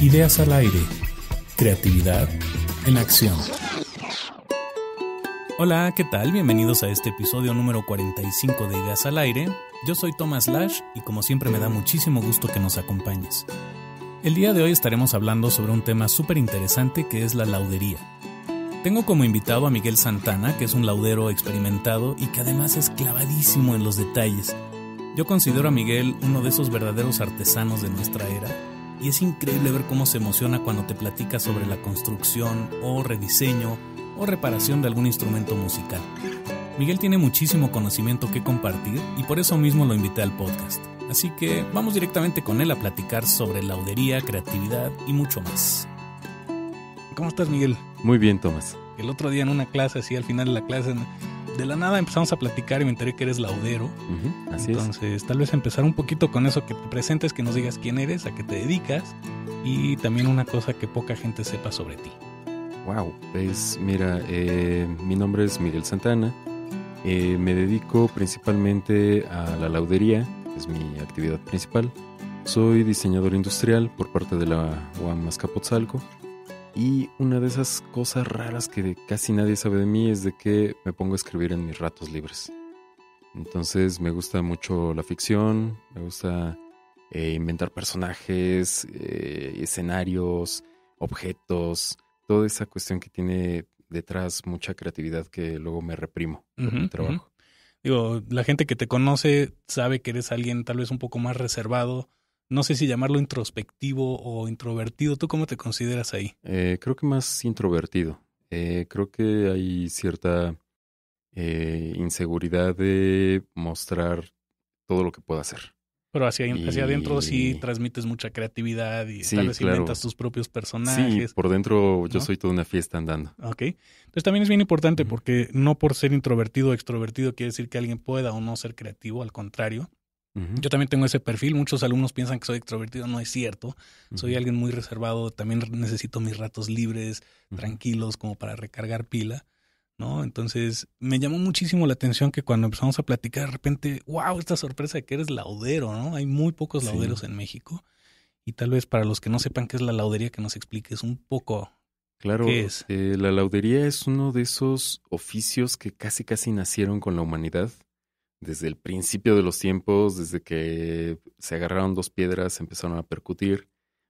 Ideas al aire. Creatividad en acción. Hola, ¿qué tal? Bienvenidos a este episodio número 45 de Ideas al aire. Yo soy Thomas Lash y como siempre me da muchísimo gusto que nos acompañes. El día de hoy estaremos hablando sobre un tema súper interesante que es la laudería. Tengo como invitado a Miguel Santana, que es un laudero experimentado y que además es clavadísimo en los detalles. Yo considero a Miguel uno de esos verdaderos artesanos de nuestra era y es increíble ver cómo se emociona cuando te platica sobre la construcción o rediseño o reparación de algún instrumento musical. Miguel tiene muchísimo conocimiento que compartir y por eso mismo lo invité al podcast. Así que vamos directamente con él a platicar sobre laudería, creatividad y mucho más. ¿Cómo estás, Miguel? Muy bien, Tomás. El otro día en una clase, así al final de la clase, de la nada empezamos a platicar y me enteré que eres laudero. Entonces, tal vez empezar un poquito con eso, que te presentes, que nos digas quién eres, a qué te dedicas y también una cosa que poca gente sepa sobre ti. Wow, pues mira, eh, mi nombre es Miguel Santana. Eh, me dedico principalmente a la laudería, es mi actividad principal. Soy diseñador industrial por parte de la UAM Azcapotzalco. Y una de esas cosas raras que casi nadie sabe de mí es de que me pongo a escribir en mis ratos libres. Entonces me gusta mucho la ficción, me gusta eh, inventar personajes, eh, escenarios, objetos, toda esa cuestión que tiene detrás mucha creatividad que luego me reprimo por mi trabajo. Digo, la gente que te conoce sabe que eres alguien tal vez un poco más reservado, no sé si llamarlo introspectivo o introvertido. ¿Tú cómo te consideras ahí? Eh, creo que más introvertido. Eh, creo que hay cierta eh, inseguridad de mostrar todo lo que puedo hacer. Pero hacia, adentro sí transmites mucha creatividad y tal vez inventas tus propios personajes. Sí, por dentro yo soy toda una fiesta andando. Ok. Entonces pues también es bien importante porque no por ser introvertido o extrovertido quiere decir que alguien pueda o no ser creativo, al contrario. Yo también tengo ese perfil. Muchos alumnos piensan que soy extrovertido. No es cierto. Soy alguien muy reservado. También necesito mis ratos libres, tranquilos, como para recargar pila. ¿No? Entonces, me llamó muchísimo la atención que cuando empezamos a platicar, de repente, wow, esta sorpresa de que eres laudero, ¿no? Hay muy pocos lauderos en México. Y tal vez para los que no sepan qué es la laudería, que nos expliques un poco Claro, es. Eh, la laudería es uno de esos oficios que casi casi nacieron con la humanidad desde el principio de los tiempos, desde que se agarraron dos piedras, empezaron a percutir.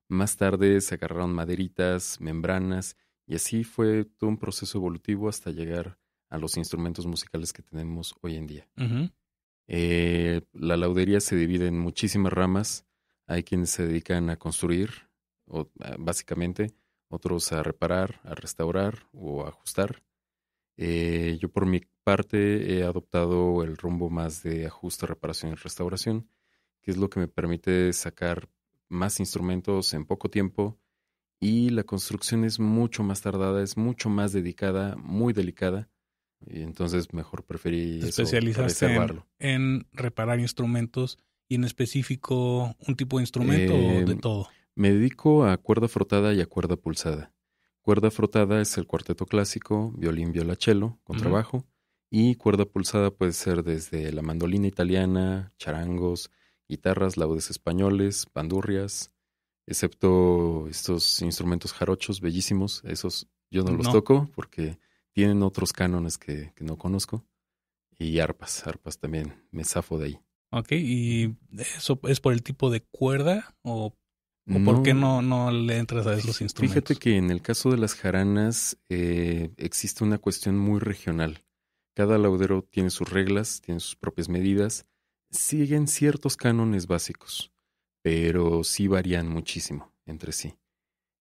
Más tarde se agarraron maderitas, membranas, y así fue todo un proceso evolutivo hasta llegar a los instrumentos musicales que tenemos hoy en día. Eh, la laudería se divide en muchísimas ramas. Hay quienes se dedican a construir, o, ah, básicamente, otros a reparar, a restaurar o a ajustar. Eh, yo por mi parte he adoptado el rumbo más de ajuste, reparación y restauración, que es lo que me permite sacar más instrumentos en poco tiempo y la construcción es mucho más tardada, es mucho más dedicada, muy delicada. Y entonces mejor preferí especializarse en, reparar instrumentos y en específico un tipo de instrumento o de em, todo. Me dedico a cuerda frotada y a cuerda pulsada. Cuerda frotada es el cuarteto clásico, violín, violachelo, contrabajo. Y cuerda pulsada puede ser desde la mandolina italiana, charangos, guitarras, laudes españoles, pandurrias, excepto estos instrumentos jarochos bellísimos. Esos yo no, los toco porque tienen otros cánones que, que, no conozco. Y arpas, arpas también, me zafo de ahí. Ok, ¿y eso es por el tipo de cuerda o por qué no, le entras a esos instrumentos? Fíjate que en el caso de las jaranas eh, existe una cuestión muy regional. Cada laudero tiene sus reglas, tiene sus propias medidas, siguen ciertos cánones básicos, pero sí varían muchísimo entre sí.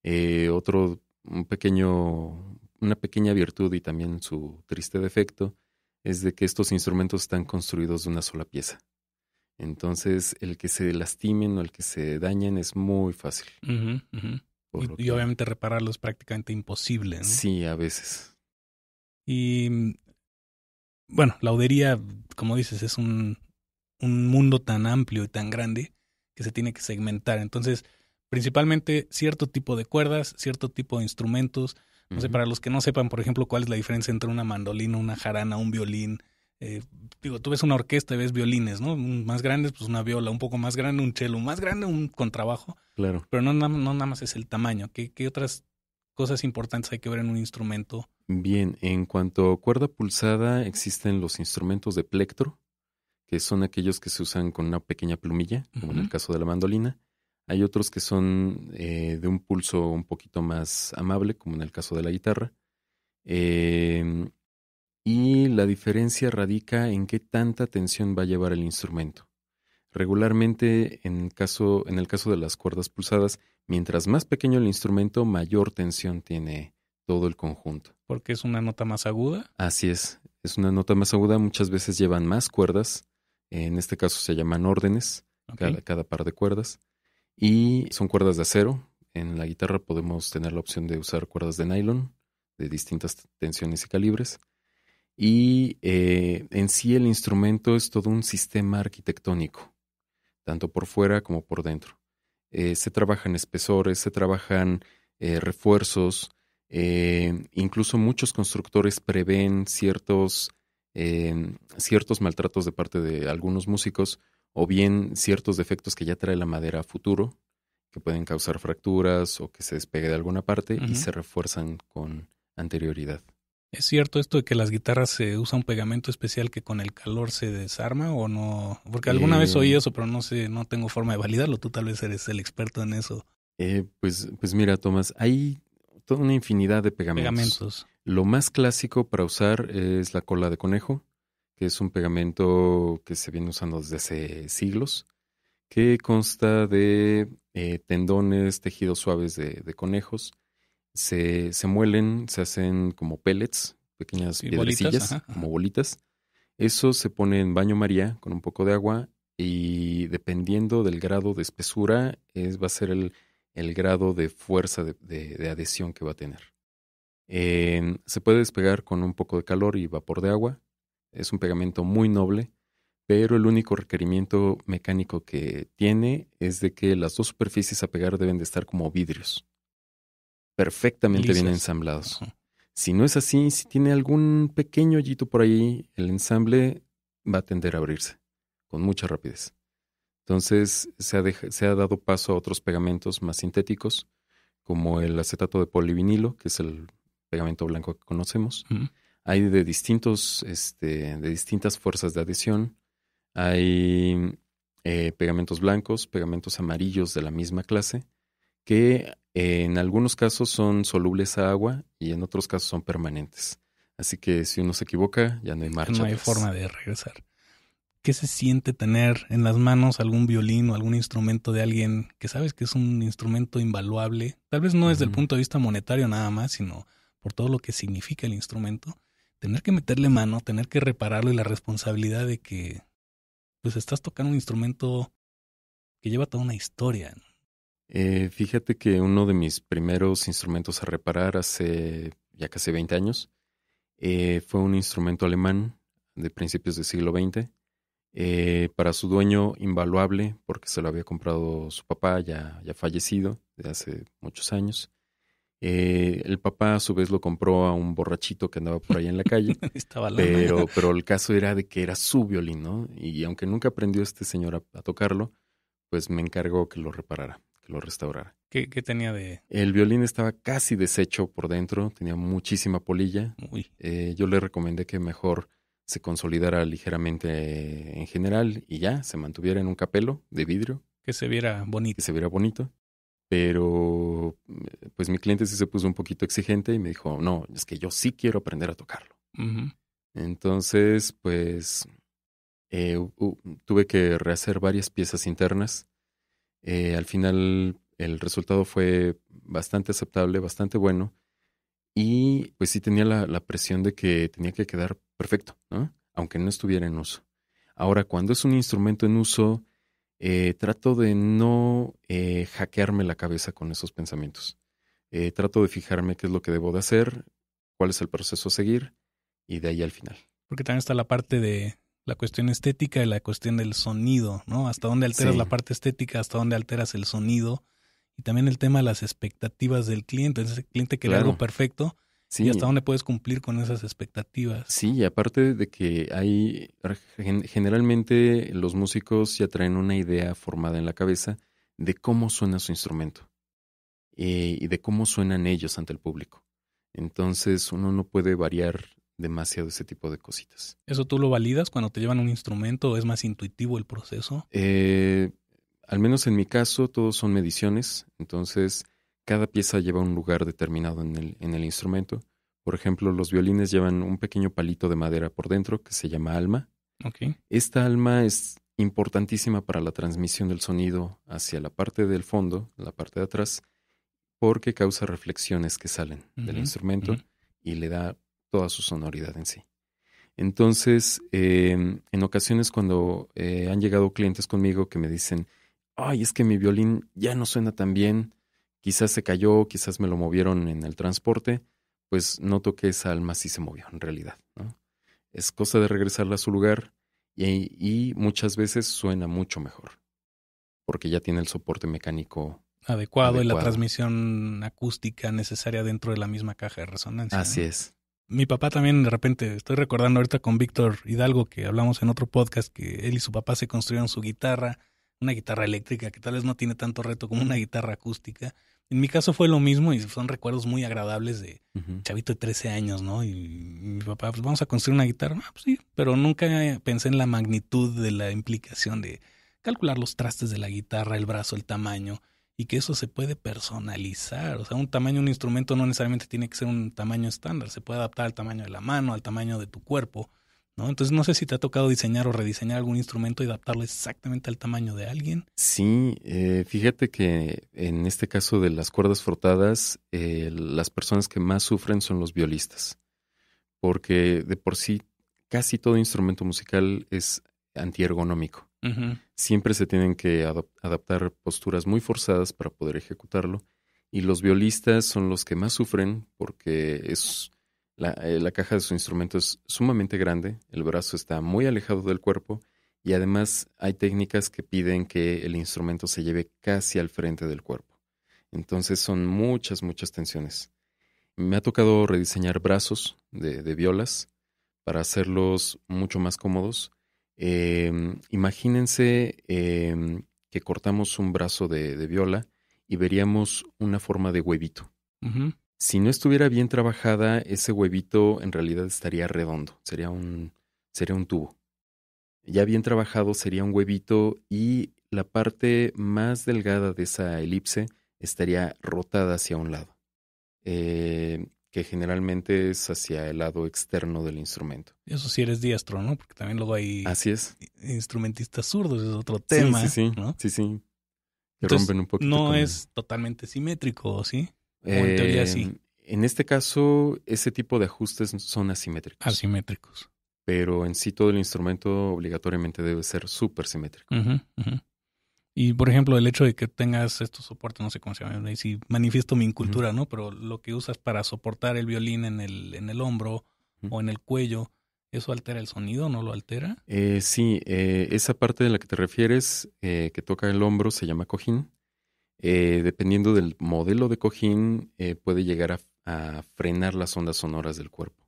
Eh, otro, un pequeño, una pequeña virtud y también su triste defecto es de que estos instrumentos están construidos de una sola pieza. Entonces, el que se lastimen o el que se dañen es muy fácil. Y, obviamente repararlo es prácticamente imposible. ¿no? Sí, a veces. Y mm, bueno, la laudería, como dices, es un, un mundo tan amplio y tan grande que se tiene que segmentar. Entonces, principalmente cierto tipo de cuerdas, cierto tipo de instrumentos. No sé, para los que no sepan, por ejemplo, cuál es la diferencia entre una mandolina, una jarana, un violín, eh, digo, tú ves una orquesta y ves violines, ¿no? Más grandes, pues una viola, un poco más grande, un cello, más grande, un contrabajo. Claro. Pero no, no, nada más es el tamaño. ¿Qué, otras cosas importantes hay que ver en un instrumento? Bien, en cuanto a cuerda pulsada, existen los instrumentos de plectro, que son aquellos que se usan con una pequeña plumilla, como en el caso de la mandolina. Hay otros que son eh, de un pulso un poquito más amable, como en el caso de la guitarra. Eh, y la diferencia radica en qué tanta tensión va a llevar el instrumento. Regularmente, en, en el caso de las cuerdas pulsadas, mientras más pequeño el instrumento, mayor tensión tiene todo el conjunto. Porque es una nota más aguda. Así es, es una nota más aguda, muchas veces llevan más cuerdas, en este caso se llaman órdenes, cada par de cuerdas, y son cuerdas de acero. En la guitarra podemos tener la opción de usar cuerdas de nylon de distintas tensiones y calibres. Y eh, en sí el instrumento es todo un sistema arquitectónico, tanto por fuera como por dentro. Eh, se trabajan espesores, se trabajan eh, refuerzos, incluso muchos constructores prevén ciertos, em, ciertos maltratos de parte de algunos músicos o bien ciertos defectos que ya trae la madera a futuro, que pueden causar fracturas o que se despegue de alguna parte y se refuerzan con anterioridad. ¿Es cierto esto de que las guitarras se usa un pegamento especial que con el calor se desarma o no? Porque alguna vez oí eh. eso, pero no sé, no tengo forma de validarlo. Tú tal vez eres el experto en eso. Eh, pues, pues mira, Tomás, hay toda una infinidad de pegamentos. pegamentos. Lo más clásico para usar es la cola de conejo, que es un pegamento que se viene usando desde hace siglos, que consta de eh, tendones, tejidos suaves de conejos se, muelen, se hacen como pellets, pequeñas bolitas, como bolitas. Eso se pone en baño María con un poco de agua y dependiendo del grado de espesura es, va a ser el, grado de fuerza de, adhesión que va a tener. Em, se puede despegar con un poco de calor y vapor de agua. Es un pegamento muy noble, pero el único requerimiento mecánico que tiene es de que las dos superficies a pegar deben de estar como vidrios perfectamente bien ensamblados. Si no es así, si tiene algún pequeño hoyito por ahí, el ensamble va a tender a abrirse con mucha rapidez. Entonces se ha, dado paso a otros pegamentos más sintéticos, como el acetato de polivinilo, que es el pegamento blanco que conocemos. Hay de distintos, este, de distintas fuerzas de adhesión. Hay eh, pegamentos blancos, pegamentos amarillos de la misma clase que eh, en algunos casos son solubles a agua y en otros casos son permanentes. Así que si uno se equivoca, ya no hay marcha. No hay forma de regresar. ¿Qué se siente tener en las manos algún violín o algún instrumento de alguien que sabes que es un instrumento invaluable? Tal vez no desde el punto de vista monetario nada más, sino por todo lo que significa el instrumento. Tener que meterle mano, tener que repararlo y la responsabilidad de que pues estás tocando un instrumento que lleva toda una historia. Eh, fíjate que uno de mis primeros instrumentos a reparar hace ya casi 20 años eh, fue un instrumento alemán de principios del siglo XX. Eh, para su dueño invaluable, porque se lo había comprado su papá, ya, ya fallecido, de hace muchos años. el papá a su vez lo compró a un borrachito que andaba por ahí en la calle. Estaba pero, pero el caso era de que era su violín, ¿no? Y aunque nunca aprendió este señor a tocarlo, pues me encargó que lo reparara que lo restaurara. ¿Qué, tenía de...? El violín estaba casi deshecho por dentro, tenía muchísima polilla. Eh, yo le recomendé que mejor se consolidara ligeramente en general y ya, se mantuviera en un capelo de vidrio. Que se viera bonito. Que se viera bonito. Pero eh, pues mi cliente sí se puso un poquito exigente y me dijo, no, es que yo sí quiero aprender a tocarlo. Entonces, pues eh, tuve que rehacer varias piezas internas eh, al final el resultado fue bastante aceptable, bastante bueno. Y pues sí tenía la, presión de que tenía que quedar perfecto, Aunque no estuviera en uso. Ahora, cuando es un instrumento en uso, eh, trato de no eh, hackearme la cabeza con esos pensamientos. trato de fijarme qué es lo que debo de hacer, cuál es el proceso a seguir y de ahí al final. Porque también está la parte de la cuestión estética y la cuestión del sonido, ¿no? Hasta dónde alteras la parte estética, hasta dónde alteras el sonido. Y también el tema de las expectativas del cliente. Entonces, el cliente quiere algo perfecto. Y hasta dónde puedes cumplir con esas expectativas. Sí, y aparte de que hay. Generalmente los músicos ya traen una idea formada en la cabeza de cómo suena su instrumento eh, y de cómo suenan ellos ante el público. Entonces, uno no puede variar demasiado ese tipo de cositas. ¿Eso tú lo validas cuando te llevan un instrumento? ¿Es más intuitivo el proceso? Eh, al menos en mi caso, todos son mediciones, entonces cada pieza lleva un lugar determinado en el, en el instrumento. Por ejemplo, los violines llevan un pequeño palito de madera por dentro que se llama alma. Esta alma es importantísima para la transmisión del sonido hacia la parte del fondo, la parte de atrás, porque causa reflexiones que salen del instrumento y le da toda su sonoridad en sí. Entonces, em, en ocasiones cuando eh, han llegado clientes conmigo que me dicen, ay, es que mi violín ya no suena tan bien, quizás se cayó, quizás me lo movieron en el transporte, pues noto que esa alma sí se movió en realidad. ¿no? Es cosa de regresarla a su lugar y, y muchas veces suena mucho mejor, porque ya tiene el soporte mecánico Adecuado, y la transmisión acústica necesaria dentro de la misma caja de resonancia. Así es, mi papá también de repente, estoy recordando ahorita con Víctor Hidalgo que hablamos en otro podcast que él y su papá se construyeron su guitarra, una guitarra eléctrica que tal vez no tiene tanto reto como una guitarra acústica. En mi caso fue lo mismo y son recuerdos muy agradables de chavito de 13 años, ¿no? Y, mi papá, pues vamos a construir una guitarra. Ah, pues sí, pero nunca pensé en la magnitud de la implicación de calcular los trastes de la guitarra, el brazo, el tamaño y que eso se puede personalizar. O sea, un tamaño, un instrumento no necesariamente tiene que ser un tamaño estándar, se puede adaptar al tamaño de la mano, al tamaño de tu cuerpo. ¿No? Entonces no sé si te ha tocado diseñar o rediseñar algún instrumento y adaptarlo exactamente al tamaño de alguien. Sí, eh, fíjate que en este caso de las cuerdas frotadas, eh, las personas que más sufren son los violistas, porque de por sí casi todo instrumento musical es antiergonómico. Siempre se tienen que adaptar posturas muy forzadas para poder ejecutarlo. Y los violistas son los que más sufren porque es eh, la, caja de su instrumento es sumamente grande, el brazo está muy alejado del cuerpo y además hay técnicas que piden que el instrumento se lleve casi al frente del cuerpo. Entonces son muchas, muchas tensiones. Me ha tocado rediseñar brazos de violas para hacerlos mucho más cómodos Em, imagínense em, que cortamos un brazo de, viola y veríamos una forma de huevito. Si no estuviera bien trabajada, ese huevito en realidad estaría redondo, sería un, sería un tubo. Ya bien trabajado sería un huevito y la parte más delgada de esa elipse estaría rotada hacia un lado. Em, que generalmente es hacia el lado externo del instrumento. Eso sí eres diestro, ¿no? Porque también luego hay Así es. instrumentistas zurdos, es otro tema. Sí, sí, sí. ¿no? sí, sí. Que rompen un poquito. No es totalmente simétrico, ¿sí? O en eh, teoría sí. En este caso, ese tipo de ajustes son asimétricos. Asimétricos. Pero en sí todo el instrumento obligatoriamente debe ser súper simétrico. Ajá, y por ejemplo, el hecho de que tengas estos soportes, no sé cómo se llama, y si manifiesto mi incultura, ¿no? Pero lo que usas para soportar el violín en el, en el hombro o en el cuello, ¿eso altera el sonido? ¿No lo altera? Eh, sí, eh, esa parte de la que te refieres, eh, que toca el hombro, se llama cojín. dependiendo del modelo de cojín, puede llegar a, frenar las ondas sonoras del cuerpo.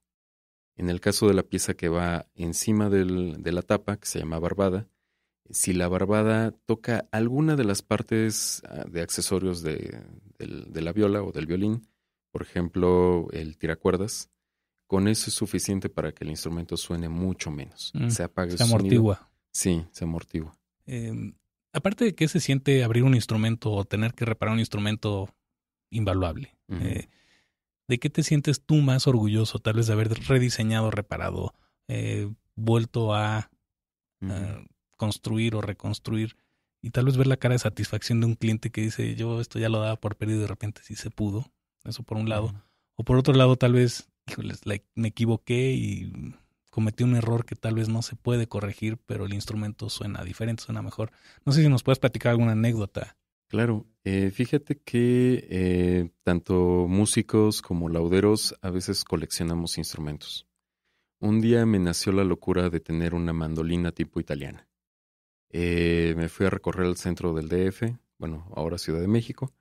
En el caso de la pieza que va encima de la tapa, que se llama barbada, si la barbada toca alguna de las partes ah, de accesorios de, la viola o del violín, por ejemplo, el tiracuerdas, con eso es suficiente para que el instrumento suene mucho menos. Mm, se apague se amortigua. Sí, se amortigua. Em, aparte de que se siente abrir un instrumento o tener que reparar un instrumento invaluable, eh, ¿de qué te sientes tú más orgulloso tal vez de haber rediseñado, reparado, eh, vuelto a construir o reconstruir y tal vez ver la cara de satisfacción de un cliente que dice, yo esto ya lo daba por perdido y de repente sí se pudo. Eso por un lado. O por otro lado, tal vez, me equivoqué y cometí un error que tal vez no se puede corregir, pero el instrumento suena diferente, suena mejor. No sé si nos puedes platicar alguna anécdota. Claro, eh, fíjate que eh, tanto músicos como lauderos a veces coleccionamos instrumentos. Un día me nació la locura de tener una mandolina tipo italiana. Eh, me fui a recorrer el centro del DF, bueno, ahora Ciudad de México,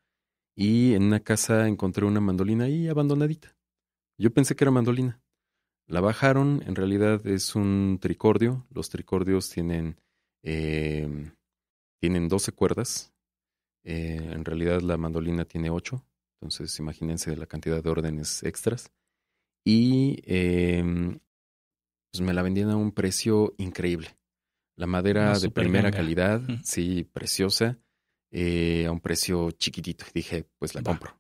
y en una casa encontré una mandolina ahí abandonadita. Yo pensé que era mandolina. La bajaron, en realidad es un tricordio. Los tricordios tienen, eh, tienen 12 cuerdas. Eh, en realidad la mandolina tiene 8, entonces imagínense la cantidad de órdenes extras. Y pues me la vendían a un precio increíble. La madera de primera calidad, sí, preciosa, eh, a un precio chiquitito. Dije, pues la compro.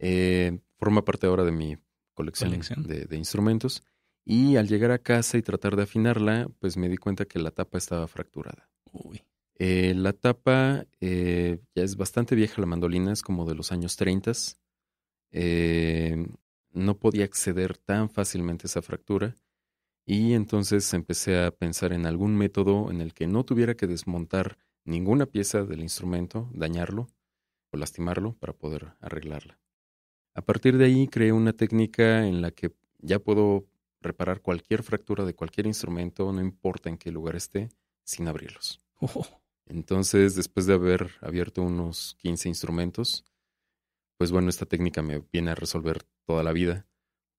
Eh, forma parte ahora de mi colección, De, instrumentos. Y al llegar a casa y tratar de afinarla, pues me di cuenta que la tapa estaba fracturada. Uy. Eh, la tapa ya es bastante vieja, la mandolina es como de los años 30. no podía acceder tan fácilmente a esa fractura y entonces empecé a pensar en algún método en el que no tuviera que desmontar ninguna pieza del instrumento, dañarlo o lastimarlo para poder arreglarla. A partir de ahí creé una técnica en la que ya puedo reparar cualquier fractura de cualquier instrumento, no importa en qué lugar esté, sin abrirlos. Entonces, después de haber abierto unos 15 instrumentos, pues bueno, esta técnica me viene a resolver toda la vida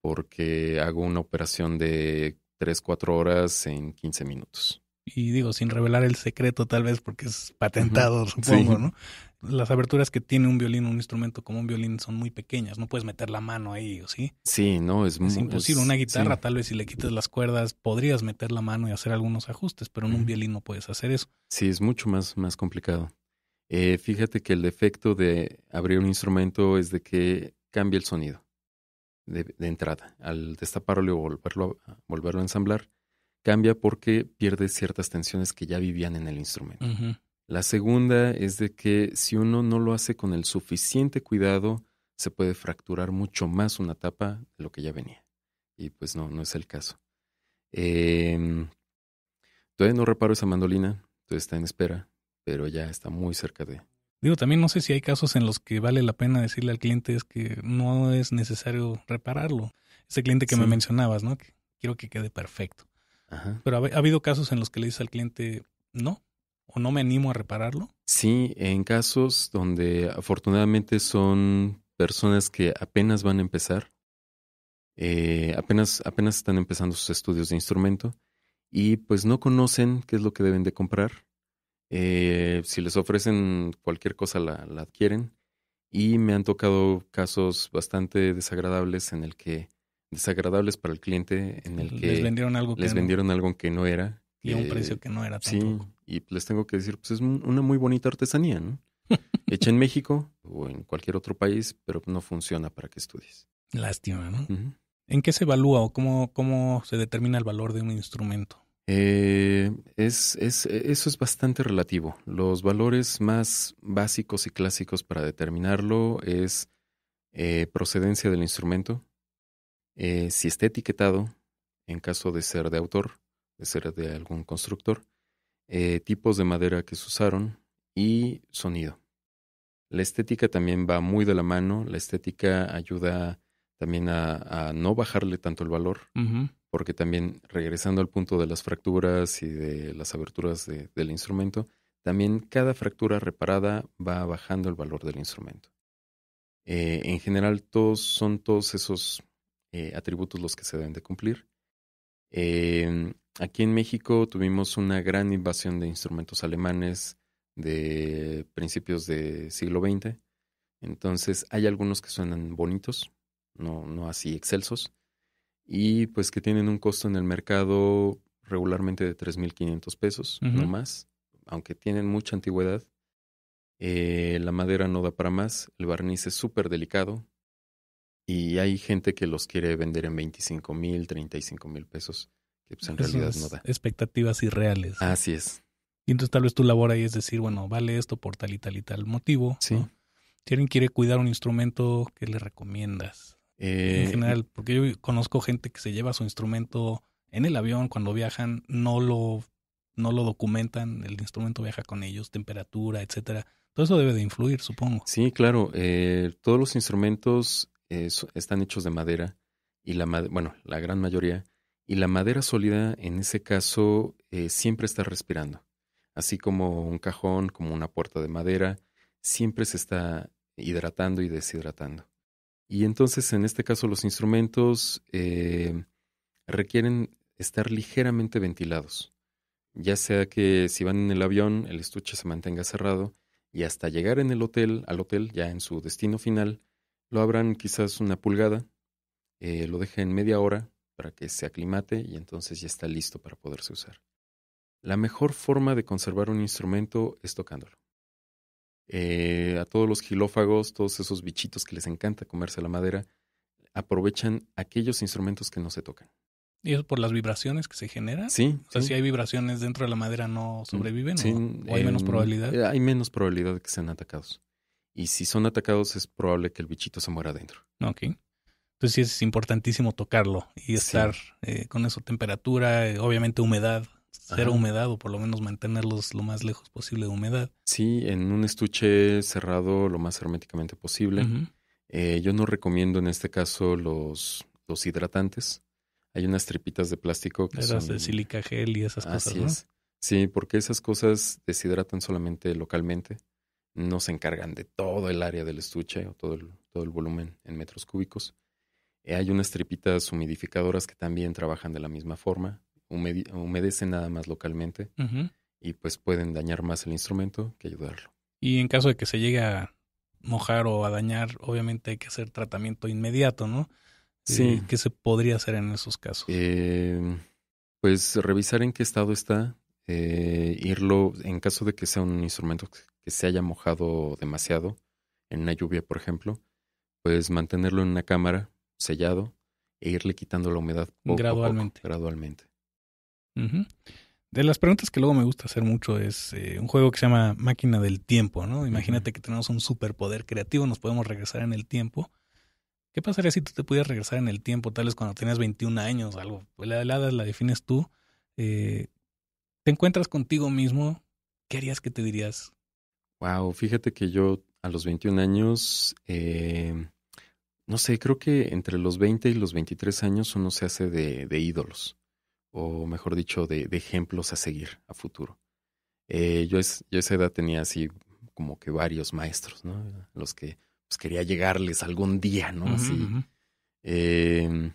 porque hago una operación de 3, 4 horas en 15 minutos. Y digo, sin revelar el secreto tal vez porque es patentado, supongo, ¿no? Las aberturas que tiene un violín, un instrumento como un violín son muy pequeñas, no puedes meter la mano ahí, ¿o sí? Sí, no, es, es imposible. Una guitarra tal vez si le quites las cuerdas podrías meter la mano y hacer algunos ajustes, pero en un violín no puedes hacer eso. Sí, es mucho más, más complicado. Eh, fíjate que el defecto de abrir un instrumento es de que cambia el sonido de, entrada. Al destaparlo o volverlo a, volverlo ensamblar, cambia porque pierde ciertas tensiones que ya vivían en el instrumento. La segunda es de que si uno no lo hace con el suficiente cuidado, se puede fracturar mucho más una tapa de lo que ya venía. Y pues no, no es el caso. Em, todavía no reparo esa mandolina, todavía está en espera, pero ya está muy cerca de, Digo, también no sé si hay casos en los que vale la pena decirle al cliente es que no es necesario repararlo. Ese cliente que me mencionabas, ¿no? quiero que quede perfecto. Pero ha, habido casos en los que le dices al cliente no o no me animo a repararlo. Sí, en casos donde afortunadamente son personas que apenas van a empezar, eh, apenas, apenas están empezando sus estudios de instrumento y pues no conocen qué es lo que deben de comprar eh, si les ofrecen cualquier cosa, la, adquieren. Y me han tocado casos bastante desagradables en el que, desagradables para el cliente, en el que les vendieron algo, que, no. era. Y a un eh, precio que no era Sí, y les tengo que decir, pues es una muy bonita artesanía, Hecha en México o en cualquier otro país, pero no funciona para que estudies. Lástima, ¿no? ¿En qué se evalúa o cómo, cómo se determina el valor de un instrumento? Eh, es, es, eso es bastante relativo. Los valores más básicos y clásicos para determinarlo es eh, procedencia del instrumento, eh, si está etiquetado, en caso de ser de autor, de ser de algún constructor, eh, tipos de madera que se usaron y sonido. La estética también va muy de la mano, la estética ayuda también a, no bajarle tanto el valor porque también regresando al punto de las fracturas y de las aberturas del instrumento, también cada fractura reparada va bajando el valor del instrumento. Eh, en general, todos son todos esos eh, atributos los que se deben de cumplir. Em, aquí en México tuvimos una gran invasión de instrumentos alemanes de principios del siglo XX. Entonces hay algunos que suenan bonitos, no, no así excelsos, y pues que tienen un costo en el mercado regularmente de 3.500 pesos, quinientos pesos no más, aunque tienen mucha antigüedad. Eh, la madera no da para más, el barniz es súper delicado y hay gente que los quiere vender en veinticinco mil, cinco mil pesos, que pues en realidad no da. Expectativas irreales. Así es. Y entonces tal vez tu labor ahí es decir, bueno, vale esto por tal y tal y tal motivo. Sí. Si alguien quiere cuidar un instrumento, ¿qué le recomiendas? en eh, general, porque yo conozco gente que se lleva su instrumento en el avión cuando viajan, no lo, no lo documentan, el instrumento viaja con ellos, temperatura, etcétera. Todo eso debe de influir, supongo. Sí, claro. Eh, todos los instrumentos eh, están hechos de madera y la bueno, la gran mayoría y la madera sólida en ese caso siempre está respirando, así como un cajón, como una puerta de madera, siempre se está hidratando y deshidratando. Y entonces, en este caso, los instrumentos eh, requieren estar ligeramente ventilados, ya sea que si van en el avión, el estuche se mantenga cerrado y hasta llegar en el hotel, al hotel, ya en su destino final, lo abran quizás una pulgada, eh, lo dejen media hora para que se aclimate y entonces ya está listo para poderse usar. La mejor forma de conservar un instrumento es tocándolo. Eh, a todos los gilófagos, todos esos bichitos que les encanta comerse la madera, aprovechan aquellos instrumentos que no se tocan. ¿Y eso por las vibraciones que se generan? Sí. O sea, si hay vibraciones dentro de la madera, ¿no sobreviven? ¿O, hay menos probabilidad? Eh, hay menos probabilidad de que sean atacados. Y si son atacados, es probable que el bichito se muera dentro. Ok. Entonces sí es importantísimo tocarlo y estar eh, con esa temperatura, obviamente humedad ser humedad o por lo menos mantenerlos lo más lejos posible de humedad. Sí, en un estuche cerrado lo más herméticamente posible. Eh, yo no recomiendo en este caso los, los hidratantes. Hay unas tripitas de plástico que de silica gel y esas cosas, es. Sí, porque esas cosas deshidratan solamente localmente. No se encargan de todo el área del estuche o todo el, todo el volumen en metros cúbicos. Eh, hay unas tripitas humidificadoras que también trabajan de la misma forma humedecen nada más localmente y pues pueden dañar más el instrumento que ayudarlo. Y en caso de que se llegue a mojar o a dañar, obviamente hay que hacer tratamiento inmediato, ¿no? Eh, sí. ¿Qué se podría hacer en esos casos? Em, pues revisar en qué estado está, eh, irlo, en caso de que sea un instrumento que se haya mojado demasiado, en una lluvia, por ejemplo, pues mantenerlo en una cámara sellado e irle quitando la humedad gradualmente. gradualmente. De las preguntas que luego me gusta hacer mucho es eh, un juego que se llama Máquina del Tiempo, ¿no? Imagínate que tenemos un superpoder creativo, nos podemos regresar en el tiempo. ¿Qué pasaría si tú te pudieras regresar en el tiempo, tal vez cuando tenías 21 años, algo? Pues, la edad la defines tú. Eh, te encuentras contigo mismo, ¿qué harías? que te dirías? Wow, fíjate que yo a los 21 años, em, no sé, creo que entre los 20 y los 23 años uno se hace de ídolos o mejor dicho, de, de ejemplos a seguir a futuro. Eh, yo, yo a esa edad tenía así como que varios maestros, ¿no? Eh, los que pues, quería llegarles algún día, ¿no? así. Em,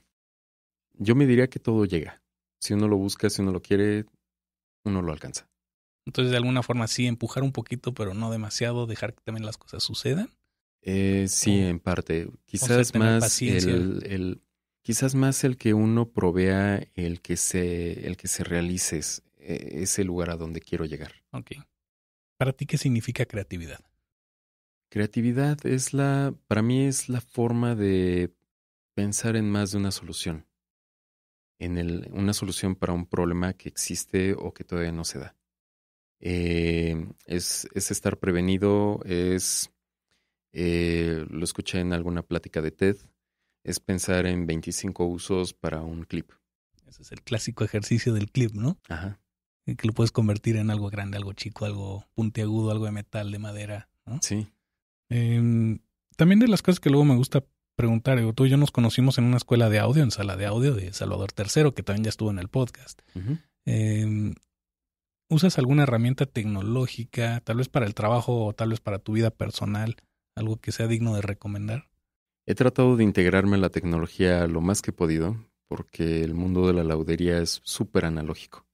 yo me diría que todo llega. Si uno lo busca, si uno lo quiere, uno lo alcanza. Entonces, de alguna forma, sí, empujar un poquito, pero no demasiado, dejar que también las cosas sucedan. Eh, sí, en parte. Quizás más el, quizás más el que uno provea, el que se, el que se realice es, el lugar a donde quiero llegar. Ok. ¿Para ti qué significa creatividad? Creatividad es la, para mí es la forma de pensar en más de una solución, en el, una solución para un problema que existe o que todavía no se da. Eh, es, es, estar prevenido, es, eh, lo escuché en alguna plática de TED, es pensar en 25 usos para un clip. Ese es el clásico ejercicio del clip, ¿no? Ajá. que lo puedes convertir en algo grande, algo chico, algo puntiagudo, algo de metal, de madera, ¿no? Sí. Em, también de las cosas que luego me gusta preguntar, tú y yo nos conocimos en una escuela de audio, en sala de audio de Salvador III, que también ya estuvo en el podcast. Em, ¿Usas alguna herramienta tecnológica, tal vez para el trabajo o tal vez para tu vida personal, algo que sea digno de recomendar? He tratado de integrarme a la tecnología lo más que he podido, porque el mundo de la laudería es súper analógico.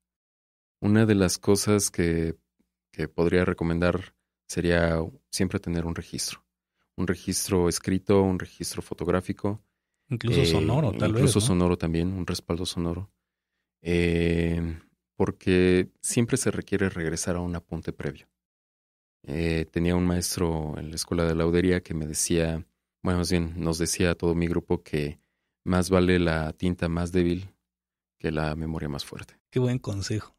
Una de las cosas que, podría recomendar sería siempre tener un registro. Un registro escrito, un registro fotográfico. Incluso eh, sonoro, tal vez. Incluso sonoro también, un respaldo sonoro. Eh, porque siempre se requiere regresar a un apunte previo. Eh, tenía un maestro en la escuela de laudería que me decía, bueno, bien nos decía todo mi grupo que más vale la tinta más débil que la memoria más fuerte. Qué buen consejo.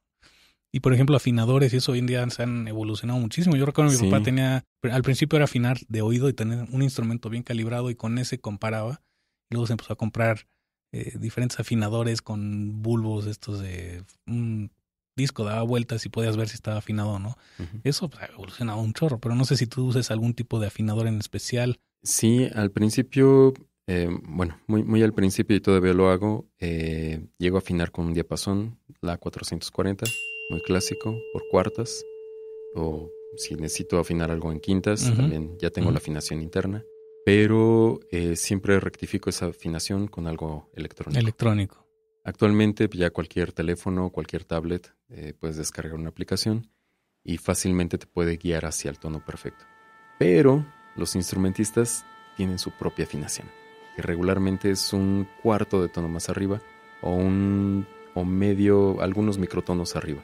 Y por ejemplo, afinadores y eso hoy en día se han evolucionado muchísimo. Yo recuerdo que mi papá tenía, al principio era afinar de oído y tener un instrumento bien calibrado y con ese comparaba. Luego se empezó a comprar eh, diferentes afinadores con bulbos estos de un disco, daba vueltas y podías ver si estaba afinado o no. Eso pues, ha evolucionado un chorro, pero no sé si tú uses algún tipo de afinador en especial Sí, al principio, eh, bueno, muy, muy al principio y todavía lo hago, eh, llego a afinar con un diapasón, la 440, muy clásico, por cuartas, o si necesito afinar algo en quintas, también ya tengo la afinación interna, pero eh, siempre rectifico esa afinación con algo electrónico. Electrónico. Actualmente ya cualquier teléfono, cualquier tablet, puedes descargar una aplicación y fácilmente te puede guiar hacia el tono perfecto. Pero los instrumentistas tienen su propia afinación, que regularmente es un cuarto de tono más arriba o un o medio, algunos microtonos arriba.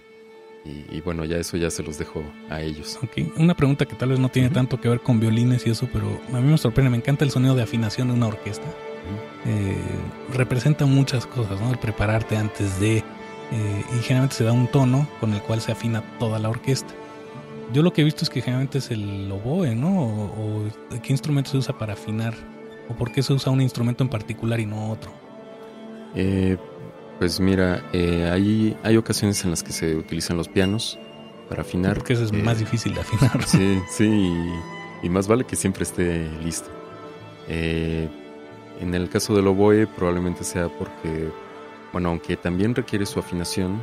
Y, bueno, ya eso ya se los dejo a ellos. Ok, una pregunta que tal vez no tiene tanto que ver con violines y eso, pero a mí me sorprende, me encanta el sonido de afinación de una orquesta. Eh, representa muchas cosas, ¿no? El prepararte antes de... Eh, y generalmente se da un tono con el cual se afina toda la orquesta. Yo lo que he visto es que generalmente es el oboe, ¿no? O, qué instrumento se usa para afinar. ¿O por qué se usa un instrumento en particular y no otro? Eh, pues mira, hay, eh, hay ocasiones en las que se utilizan los pianos para afinar. Porque eso es eh, más difícil de afinar. Sí, sí, y, y más vale que siempre esté listo. en el caso del oboe probablemente sea porque, bueno, aunque también requiere su afinación,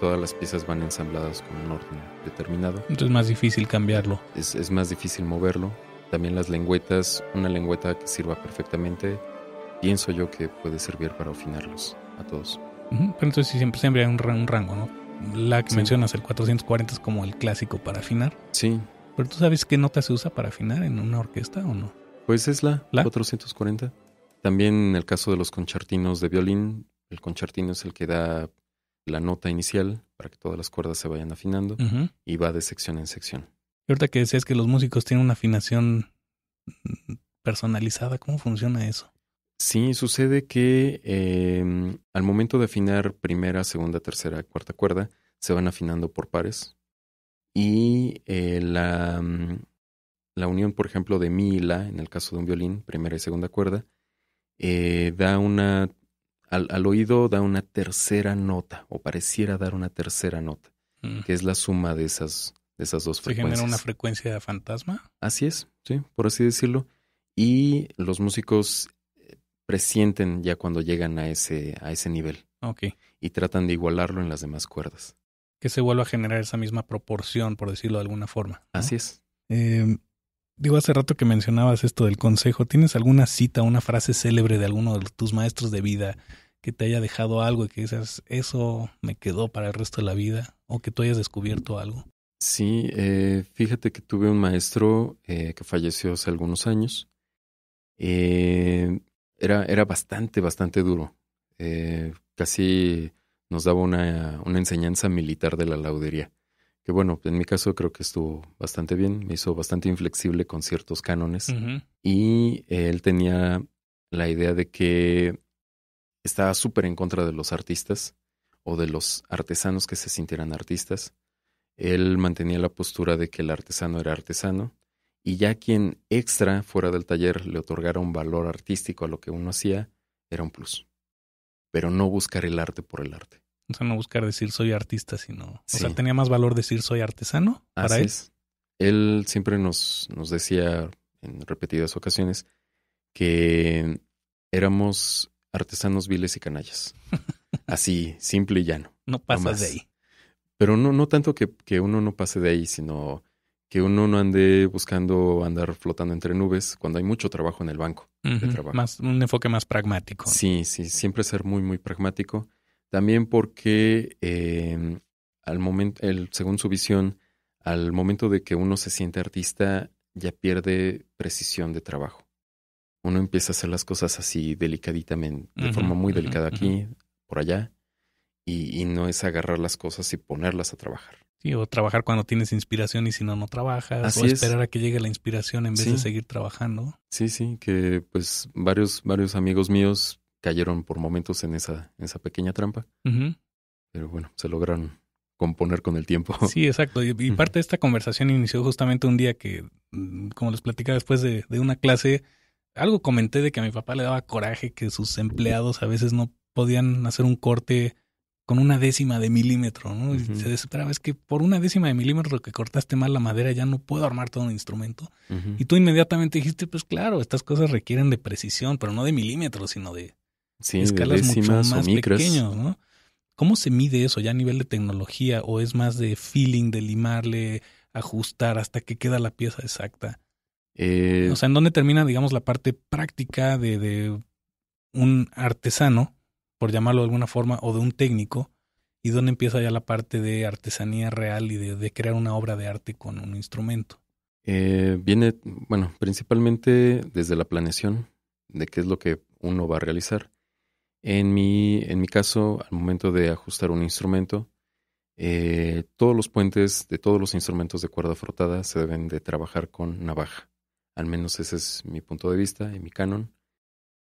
todas las piezas van ensambladas con un orden determinado. Entonces es más difícil cambiarlo. Es, más difícil moverlo. También las lengüetas, una lengüeta que sirva perfectamente, pienso yo que puede servir para afinarlos a todos. Pero entonces siempre, siempre hay un, rango, ¿no? La que mencionas, el 440, es como el clásico para afinar. Sí. Pero tú sabes qué nota se usa para afinar en una orquesta o no? Pues es la, la 440. También en el caso de los concertinos de violín, el concertino es el que da la nota inicial para que todas las cuerdas se vayan afinando y va de sección en sección. Y ahorita que decías que los músicos tienen una afinación personalizada, ¿cómo funciona eso? Sí, sucede que em, al momento de afinar primera, segunda, tercera, cuarta cuerda, se van afinando por pares. Y eh, la, mm, la, unión, por ejemplo, de mi y la, en el caso de un violín, primera y segunda cuerda, eh, da una al, oído da una tercera nota, o pareciera dar una tercera nota, mm. que es la suma de esas, de esas dos frecuencias. ¿Se genera una frecuencia de fantasma? Así es, sí, por así decirlo. Y los músicos eh, presienten ya cuando llegan a ese, a ese nivel. Ok. Y tratan de igualarlo en las demás cuerdas. Que se vuelva a generar esa misma proporción, por decirlo de alguna forma. Así es. Eh, Digo, hace rato que mencionabas esto del consejo, ¿tienes alguna cita, una frase célebre de alguno de tus maestros de vida que te haya dejado algo y que dices, eso me quedó para el resto de la vida? ¿O que tú hayas descubierto algo? Sí, eh, fíjate que tuve un maestro eh, que falleció hace algunos años. Eh, era, era bastante, bastante duro. casi nos daba una enseñanza militar de la laudería bueno, en mi caso creo que estuvo bastante bien, me hizo bastante inflexible con ciertos cánones y eh, él tenía la idea de que estaba súper en contra de los artistas o de los artesanos que se sintieran artistas. Él mantenía la postura de que el artesano era artesano y ya quien extra fuera del taller le otorgara un valor artístico a lo que uno hacía, era un plus. Pero no buscar el arte por el arte. O sea, no buscar decir soy artista, sino. O sea, tenía más valor decir soy artesano para él. Es. Él siempre nos, nos decía en repetidas ocasiones que éramos artesanos viles y canallas. Así, simple y llano. No pasas de ahí. Pero no, no tanto que, uno no pase de ahí, sino que uno no ande buscando andar flotando entre nubes cuando hay mucho trabajo en el banco. Más, un enfoque más pragmático. Sí, sí, siempre ser muy, muy pragmático también porque em, al momento, el, según su visión, al momento de que uno se siente artista, ya pierde precisión de trabajo. Uno empieza a hacer las cosas así delicaditamente, de forma muy delicada aquí, por allá, y, no es agarrar las cosas y ponerlas a trabajar. Sí, o trabajar cuando tienes inspiración y si no, no trabajas, o esperar a que llegue la inspiración en vez de seguir trabajando. Sí, sí, que pues varios, varios amigos míos cayeron por momentos en esa, en esa pequeña trampa. Pero bueno, se lograron componer con el tiempo. Sí, exacto. Y, parte de esta conversación inició justamente un día que, mm, como les platicaba después de, de, una clase, algo comenté de que a mi papá le daba coraje que sus empleados a veces no podían hacer un corte con una décima de milímetro, ¿no? y se desesperaba, es que por una décima de milímetro que cortaste mal la madera ya no puedo armar todo un instrumento. Y tú inmediatamente dijiste, pues claro, estas cosas requieren de precisión, pero no de milímetros, sino de, sí, escalas mucho más pequeños, ¿no? ¿Cómo se mide eso ya a nivel de tecnología o es más de feeling, de limarle, ajustar hasta que queda la pieza exacta? Eh, o sea, ¿en dónde termina, digamos, la parte práctica de, un artesano, por llamarlo de alguna forma, o de un técnico? ¿Y dónde empieza ya la parte de artesanía real y de, crear una obra de arte con un instrumento? Eh, viene, bueno, principalmente desde la planeación de qué es lo que uno va a realizar. En mi, caso, al momento de ajustar un instrumento, eh, todos los puentes de todos los instrumentos de cuerda frotada se deben de trabajar con navaja. Al menos ese es mi punto de vista en mi canon.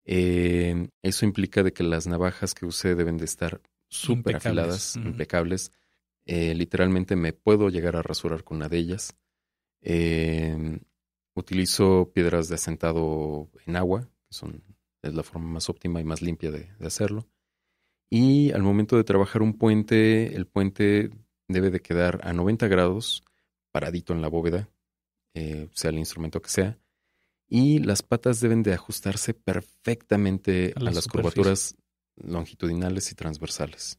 Eh, eso implica de que las navajas que usé deben de estar súper afiladas, impecables. Eh, literalmente me puedo llegar a rasurar con una de ellas. utilizo piedras de asentado en agua, que son es la forma más óptima y más limpia de, hacerlo. Y al momento de trabajar un puente, el puente debe de quedar a 90 grados, paradito en la bóveda, eh, sea el instrumento que sea, y las patas deben de ajustarse perfectamente a, las curvaturas longitudinales y transversales.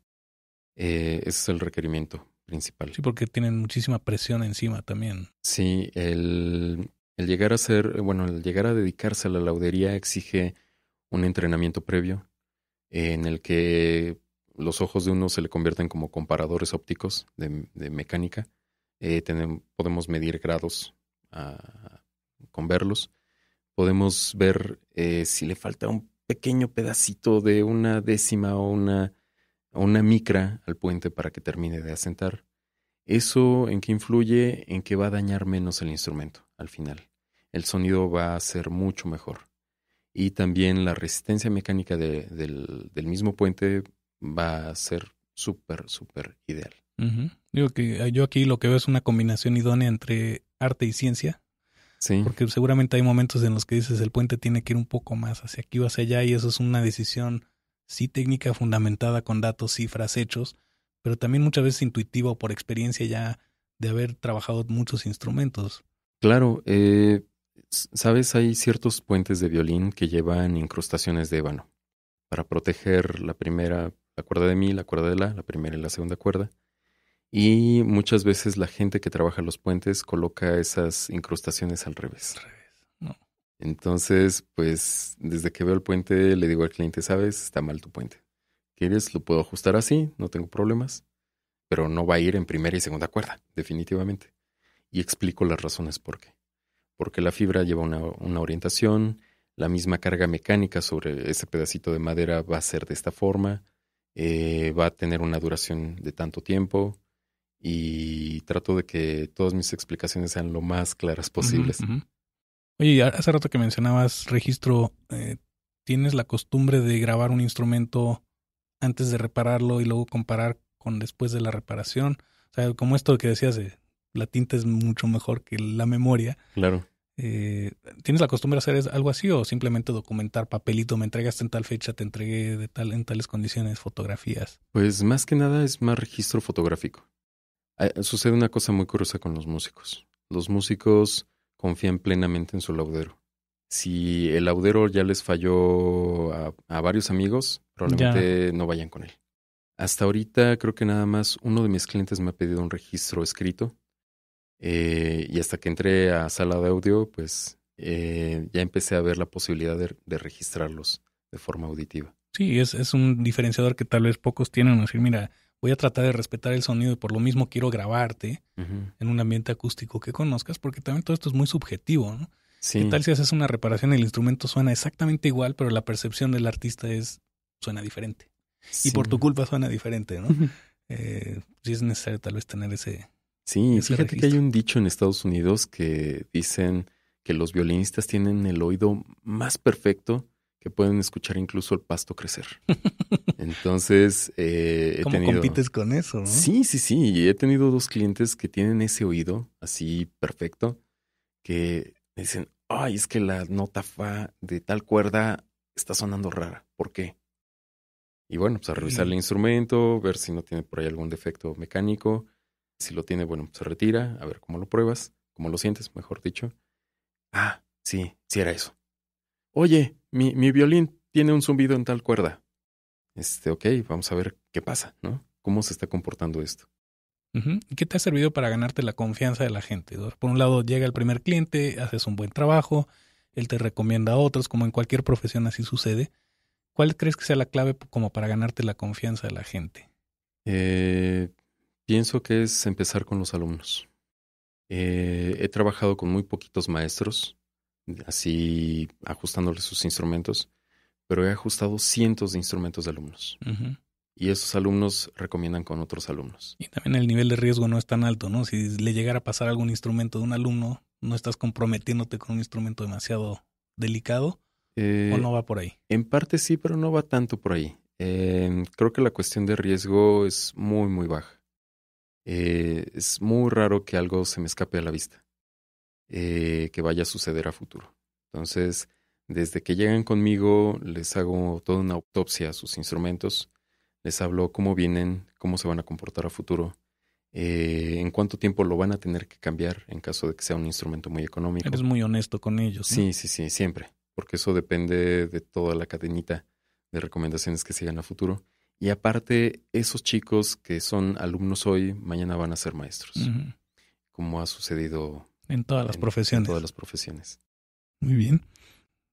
Eh, ese es el requerimiento principal. Sí, porque tienen muchísima presión encima también. Sí, el, el llegar a ser, bueno, el llegar a dedicarse a la laudería exige un entrenamiento previo en el que los ojos de uno se le convierten como comparadores ópticos de, mecánica. Eh, podemos medir grados ah, con verlos. Podemos ver eh, si le falta un pequeño pedacito de una décima o una, una micra al puente para que termine de asentar. Eso en que influye en que va a dañar menos el instrumento al final. El sonido va a ser mucho mejor y también la resistencia mecánica del, del, mismo puente va a ser súper, súper ideal. Digo que ah, yo aquí lo que veo es una combinación idónea entre arte y ciencia. Sí. Porque seguramente hay momentos en los que dices el puente tiene que ir un poco más hacia aquí o hacia allá y eso es una decisión sí técnica fundamentada con datos, cifras, hechos, pero también muchas veces intuitiva por experiencia ya de haber trabajado muchos instrumentos. Claro, eh, Sabes, hay ciertos puentes de violín que llevan incrustaciones de ébano para proteger la primera, la cuerda de mi, la cuerda de la, la primera y la segunda cuerda. Y muchas veces la gente que trabaja los puentes coloca esas incrustaciones al revés. Entonces, pues desde que veo el puente le digo al cliente, sabes, está mal tu puente. ¿Quieres? Lo puedo ajustar así, no tengo problemas, pero no va a ir en primera y segunda cuerda, definitivamente. Y explico las razones por qué porque la fibra lleva una, orientación, la misma carga mecánica sobre ese pedacito de madera va a ser de esta forma, eh, va a tener una duración de tanto tiempo y trato de que todas mis explicaciones sean lo más claras posibles. Oye, hace rato que mencionabas registro, eh, ¿tienes la costumbre de grabar un instrumento antes de repararlo y luego comparar con después de la reparación? O sea, como esto que decías de la tinta es mucho mejor que la memoria. Claro. Eh, ¿Tienes la costumbre de hacer algo así o simplemente documentar papelito? Me entregaste en tal fecha, te entregué de tal, en tales condiciones, fotografías. Pues más que nada es más registro fotográfico. Eh, sucede una cosa muy curiosa con los músicos. Los músicos confían plenamente en su laudero. Si el laudero ya les falló a, varios amigos, probablemente no vayan con él. Hasta ahorita creo que nada más uno de mis clientes me ha pedido un registro escrito eh, y hasta que entré a sala de audio, pues eh, ya empecé a ver la posibilidad de, registrarlos de forma auditiva. Sí, es, es, un diferenciador que tal vez pocos tienen. Decir, mira, voy a tratar de respetar el sonido y por lo mismo quiero grabarte en un ambiente acústico que conozcas, porque también todo esto es muy subjetivo, ¿no? ¿Qué tal si haces una reparación y el instrumento suena exactamente igual, pero la percepción del artista es suena diferente? Y por tu culpa suena diferente, ¿no? Eh, sí es necesario tal vez tener ese, Sí, fíjate que hay un dicho en Estados Unidos que dicen que los violinistas tienen el oído más perfecto que pueden escuchar incluso el pasto crecer. Entonces, eh, he ¿Cómo tenido... compites con eso? ¿no? Sí, sí, sí. He tenido dos clientes que tienen ese oído así perfecto que dicen, ay, es que la nota fa de tal cuerda está sonando rara. ¿Por qué? Y bueno, pues a revisar el mm. instrumento, ver si no tiene por ahí algún defecto mecánico si lo tiene, bueno, se retira, a ver cómo lo pruebas, cómo lo sientes, mejor dicho. Ah, sí, sí era eso. Oye, mi, mi violín tiene un zumbido en tal cuerda. Este, ok, vamos a ver qué pasa, ¿no? ¿Cómo se está comportando esto? ¿Qué te ha servido para ganarte la confianza de la gente? Por un lado, llega el primer cliente, haces un buen trabajo, él te recomienda a otros, como en cualquier profesión así sucede. ¿Cuál crees que sea la clave como para ganarte la confianza de la gente? Eh, Pienso que es empezar con los alumnos. Eh, he trabajado con muy poquitos maestros, así ajustándoles sus instrumentos, pero he ajustado cientos de instrumentos de alumnos. Y esos alumnos recomiendan con otros alumnos. Y también el nivel de riesgo no es tan alto, ¿no? Si le llegara a pasar algún instrumento de un alumno, no estás comprometiéndote con un instrumento demasiado delicado. ¿O no eh, va por ahí? En parte sí, pero no va tanto por ahí. Eh, creo que la cuestión de riesgo es muy, muy baja eh, es muy raro que algo se me escape a la vista, eh, que vaya a suceder a futuro. Entonces, desde que llegan conmigo, les hago toda una autopsia a sus instrumentos, les hablo cómo vienen, cómo se van a comportar a futuro, eh, en cuánto tiempo lo van a tener que cambiar en caso de que sea un instrumento muy económico. Eres muy honesto con ellos. Sí, sí, sí, siempre, porque eso depende de toda la cadenita de recomendaciones que sigan a futuro. Y aparte, esos chicos que son alumnos hoy, mañana van a ser maestros, como ha sucedido en todas las profesiones. En todas las profesiones. Muy bien.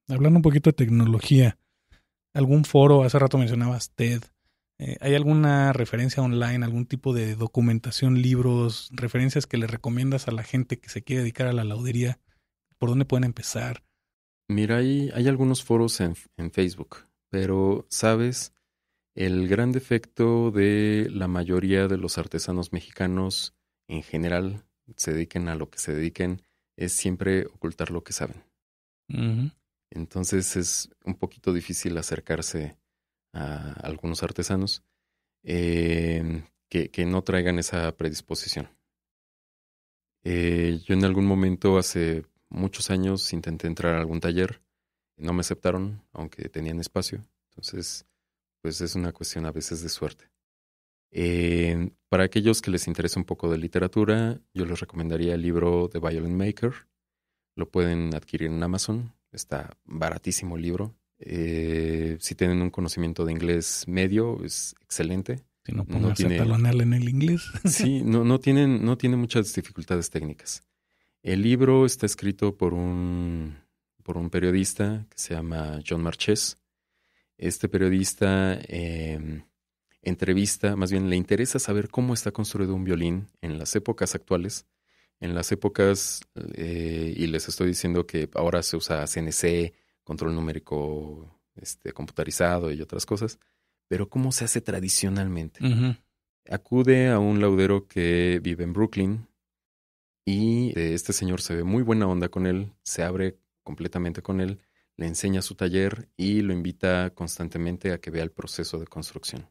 Hablando un poquito de tecnología, algún foro, hace rato mencionabas TED, eh, ¿hay alguna referencia online, algún tipo de documentación, libros, referencias que le recomiendas a la gente que se quiere dedicar a la laudería? ¿Por dónde pueden empezar? Mira, hay, hay algunos foros en, en Facebook, pero, ¿sabes? El gran defecto de la mayoría de los artesanos mexicanos en general, se dediquen a lo que se dediquen, es siempre ocultar lo que saben. Entonces es un poquito difícil acercarse a algunos artesanos eh, que, no traigan esa predisposición. Eh, yo en algún momento, hace muchos años, intenté entrar a algún taller, no me aceptaron, aunque tenían espacio. Entonces pues es una cuestión a veces de suerte. para aquellos que les interesa un poco de literatura, yo les recomendaría el libro The Violin Maker. Lo pueden adquirir en Amazon. Está baratísimo el libro. Eh, si tienen un conocimiento de inglés medio, es excelente. Si no, no tiene, en el inglés. sí, no, no, tienen, no tiene muchas dificultades técnicas. El libro está escrito por un, por un periodista que se llama John Marches. Este periodista em, entrevista, más bien le interesa saber cómo está construido un violín en las épocas actuales. En las épocas, eh, y les estoy diciendo que ahora se usa CNC, control numérico este, computarizado y otras cosas, pero cómo se hace tradicionalmente. Acude a un laudero que vive en Brooklyn y eh, este señor se ve muy buena onda con él, se abre completamente con él le enseña su taller y lo invita constantemente a que vea el proceso de construcción.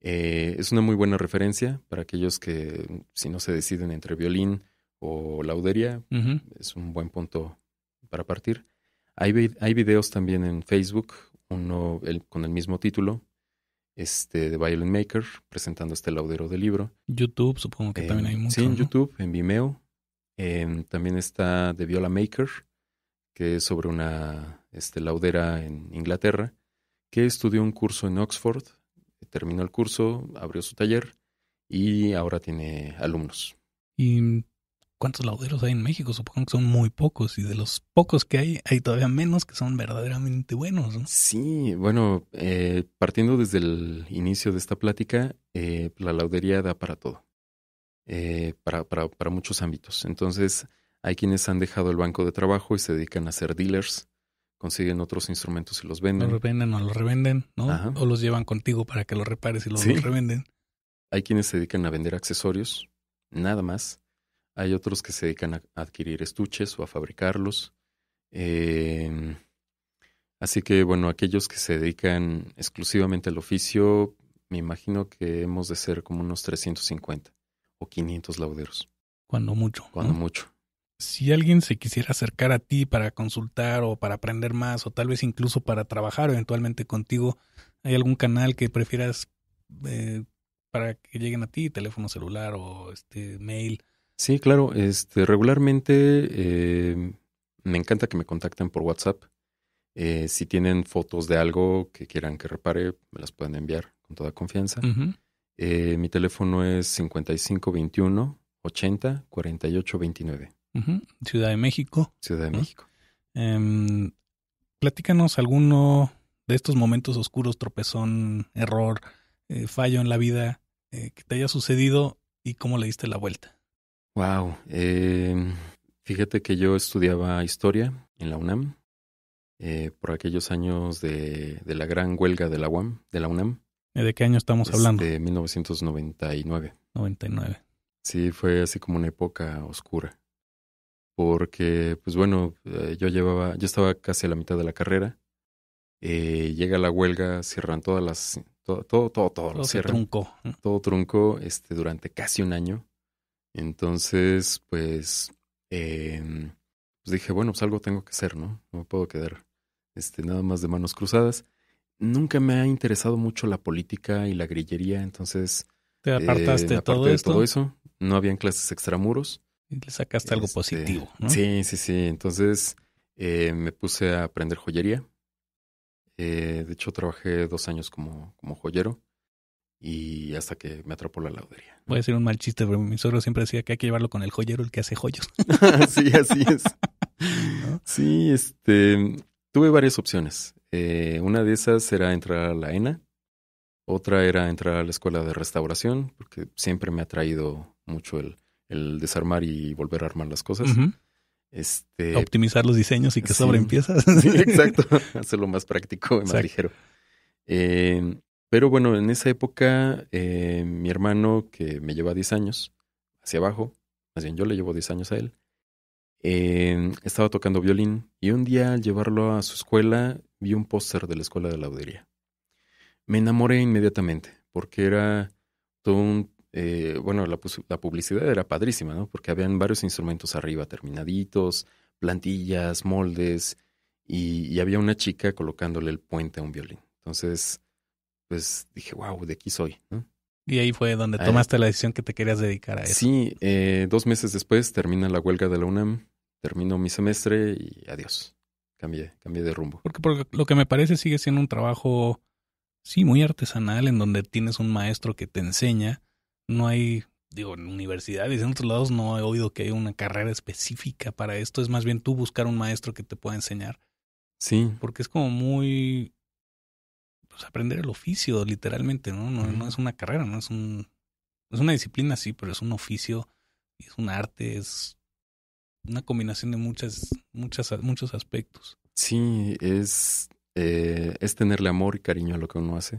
Eh, es una muy buena referencia para aquellos que, mm, si no se deciden entre violín o laudería, es un buen punto para partir. Hay, hay videos también en Facebook, uno con el mismo título, este, de Violin Maker, presentando este laudero del libro. YouTube, supongo que también hay mucho. Sí, en YouTube, en Vimeo. Em, también está de Viola Maker, que es sobre una este, laudera en Inglaterra, que estudió un curso en Oxford, terminó el curso, abrió su taller y ahora tiene alumnos. ¿Y cuántos lauderos hay en México? Supongo que son muy pocos y de los pocos que hay hay todavía menos que son verdaderamente buenos. Sí, bueno, eh, partiendo desde el inicio de esta plática, eh, la laudería da para todo, eh, para, para muchos ámbitos. Entonces, hay quienes han dejado el banco de trabajo y se dedican a ser dealers, consiguen otros instrumentos y los venden. Los revenden o los revenden, ¿no? O los llevan contigo para que los repares y los, revenden. Hay quienes se dedican a vender accesorios, nada más. Hay otros que se dedican a adquirir estuches o a fabricarlos. Em, así que, bueno, aquellos que se dedican exclusivamente al oficio, me imagino que hemos de ser como unos 350 o 500 lauderos. Cuando mucho. Cuando mucho si alguien se quisiera acercar a ti para consultar o para aprender más o tal vez incluso para trabajar eventualmente contigo, ¿hay algún canal que prefieras eh, para que lleguen a ti, teléfono celular o este mail? Sí, claro, este regularmente em, me encanta que me contacten por WhatsApp. Eh, si tienen fotos de algo que quieran que repare, me las pueden enviar con toda confianza. Eh, mi teléfono es 5521 80 48 29. Ciudad de México. Ciudad de México. Em, platícanos alguno de estos momentos oscuros, tropezón, error, eh, fallo en la vida eh, que te haya sucedido y cómo le diste la vuelta. Wow. Em, fíjate que yo estudiaba historia en la UNAM eh, por aquellos años de, la gran huelga de la UAM, de la UNAM. ¿De qué año estamos este, hablando? De 1999. 99. Sí, fue así como una época oscura porque, pues bueno, eh, yo llevaba, yo estaba casi a la mitad de la carrera. Eh, llega la huelga, cierran todas las, todo, todo, todo, todo, todo Todo este, durante casi un año. Entonces, pues, em, pues, dije, bueno, pues algo tengo que hacer, ¿no? No me puedo quedar, este, nada más de manos cruzadas. Nunca me ha interesado mucho la política y la grillería, entonces. Te eh, apartaste todo, todo eso. No habían clases extramuros. Le sacaste algo este, positivo. ¿no? Sí, sí, sí. Entonces eh, me puse a aprender joyería. Eh, de hecho, trabajé dos años como, como joyero y hasta que me atrapó la laudería. Voy a decir un mal chiste, pero mi suegro siempre decía que hay que llevarlo con el joyero, el que hace joyos. sí, así es. Sí, este, tuve varias opciones. Eh, una de esas era entrar a la ENA, otra era entrar a la escuela de restauración, porque siempre me ha traído mucho el, el desarmar y volver a armar las cosas. este, Optimizar los diseños y que sobre sobren piezas. sí, exacto. Hacerlo más práctico y más ligero. Eh, pero bueno, en esa época, eh, mi hermano, que me lleva 10 años hacia abajo, más bien yo le llevo 10 años a él, eh, estaba tocando violín y un día al llevarlo a su escuela vi un póster de la escuela de laudería. Me enamoré inmediatamente porque era todo un eh, bueno, la, publicidad era padrísima, ¿no? Porque habían varios instrumentos arriba, terminaditos, plantillas, moldes, y, había una chica colocándole el puente a un violín. Entonces, pues dije, wow, de aquí soy, ¿no? Y ahí fue donde tomaste la decisión que te querías dedicar a eso. Sí, eh, dos meses después termina la huelga de la UNAM, termino mi semestre y adiós. Cambié, cambié de rumbo. porque lo que me parece sigue siendo un trabajo, sí, muy artesanal, en donde tienes un maestro que te enseña, no hay, digo, en universidades, en otros lados no he oído que haya una carrera específica para esto. Es más bien tú buscar un maestro que te pueda enseñar. Sí. Porque es como muy. Pues aprender el oficio, literalmente, ¿no? No, es una carrera, no es un. Es una disciplina, sí, pero es un oficio, es un arte, es una combinación de muchas, muchas, muchos aspectos. Sí, es, eh, es tenerle amor y cariño a lo que uno hace